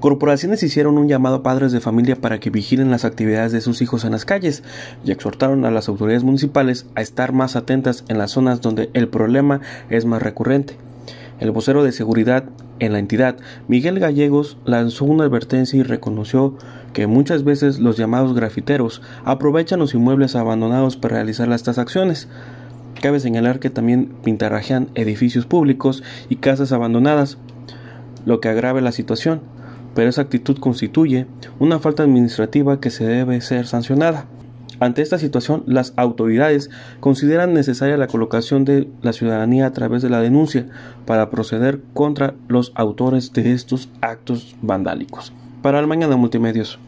Corporaciones hicieron un llamado a padres de familia para que vigilen las actividades de sus hijos en las calles y exhortaron a las autoridades municipales a estar más atentas en las zonas donde el problema es más recurrente. El vocero de seguridad en la entidad, Miguel Gallegos, lanzó una advertencia y reconoció que muchas veces los llamados grafiteros aprovechan los inmuebles abandonados para realizar estas acciones. Cabe señalar que también pintarrajean edificios públicos y casas abandonadas, lo que agrave la situación pero esa actitud constituye una falta administrativa que se debe ser sancionada. Ante esta situación, las autoridades consideran necesaria la colocación de la ciudadanía a través de la denuncia para proceder contra los autores de estos actos vandálicos. Para el de Multimedios.